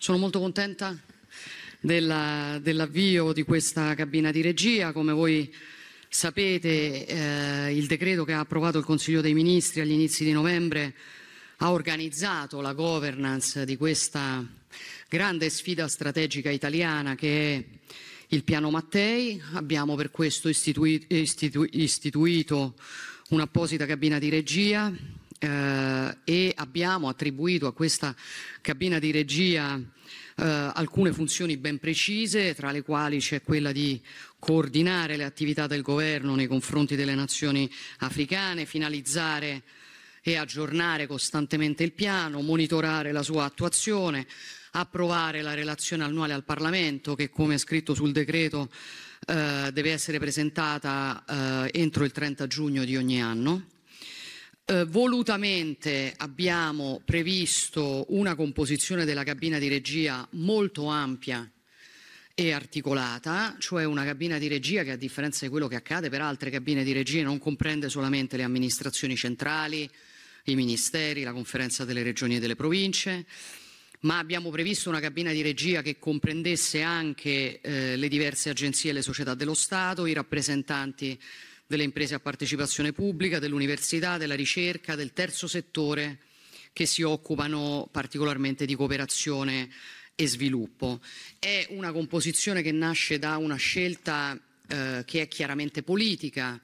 Sono molto contenta della, dell'avvio di questa cabina di regia. Come voi sapete, eh, il decreto che ha approvato il Consiglio dei Ministri agli inizi di novembre ha organizzato la governance di questa grande sfida strategica italiana che è il piano Mattei. Abbiamo per questo istitui, istituito un'apposita cabina di regia eh, e abbiamo attribuito a questa cabina di regia eh, alcune funzioni ben precise, tra le quali c'è quella di coordinare le attività del governo nei confronti delle nazioni africane, finalizzare e aggiornare costantemente il piano, monitorare la sua attuazione, approvare la relazione annuale al Parlamento che come è scritto sul decreto eh, deve essere presentata eh, entro il 30 giugno di ogni anno eh, volutamente abbiamo previsto una composizione della cabina di regia molto ampia e articolata, cioè una cabina di regia che a differenza di quello che accade per altre cabine di regia non comprende solamente le amministrazioni centrali, i ministeri, la conferenza delle regioni e delle province, ma abbiamo previsto una cabina di regia che comprendesse anche eh, le diverse agenzie e le società dello Stato, i rappresentanti delle imprese a partecipazione pubblica, dell'università, della ricerca, del terzo settore che si occupano particolarmente di cooperazione e sviluppo. È una composizione che nasce da una scelta eh, che è chiaramente politica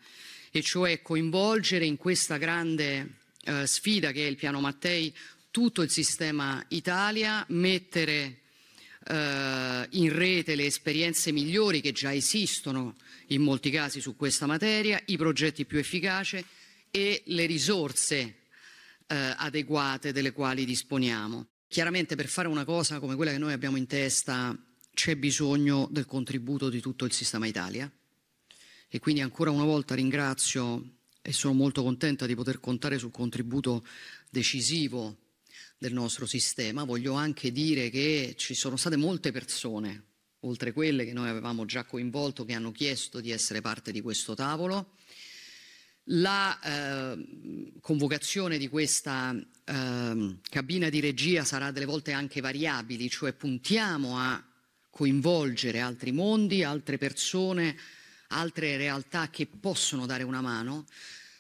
e cioè coinvolgere in questa grande eh, sfida che è il piano Mattei tutto il sistema Italia, mettere eh, in rete le esperienze migliori che già esistono in molti casi su questa materia, i progetti più efficaci e le risorse eh, adeguate delle quali disponiamo. Chiaramente per fare una cosa come quella che noi abbiamo in testa c'è bisogno del contributo di tutto il sistema Italia e quindi ancora una volta ringrazio e sono molto contenta di poter contare sul contributo decisivo del nostro sistema. Voglio anche dire che ci sono state molte persone, oltre quelle che noi avevamo già coinvolto, che hanno chiesto di essere parte di questo tavolo. La eh, convocazione di questa eh, cabina di regia sarà delle volte anche variabili, cioè puntiamo a coinvolgere altri mondi, altre persone, altre realtà che possono dare una mano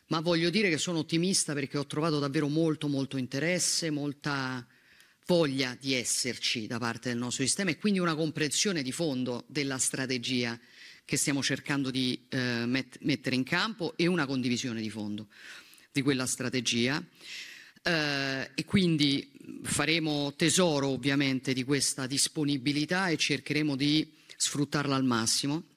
ma voglio dire che sono ottimista perché ho trovato davvero molto, molto interesse, molta voglia di esserci da parte del nostro sistema e quindi una comprensione di fondo della strategia che stiamo cercando di eh, met mettere in campo e una condivisione di fondo di quella strategia. Eh, e quindi faremo tesoro ovviamente di questa disponibilità e cercheremo di sfruttarla al massimo.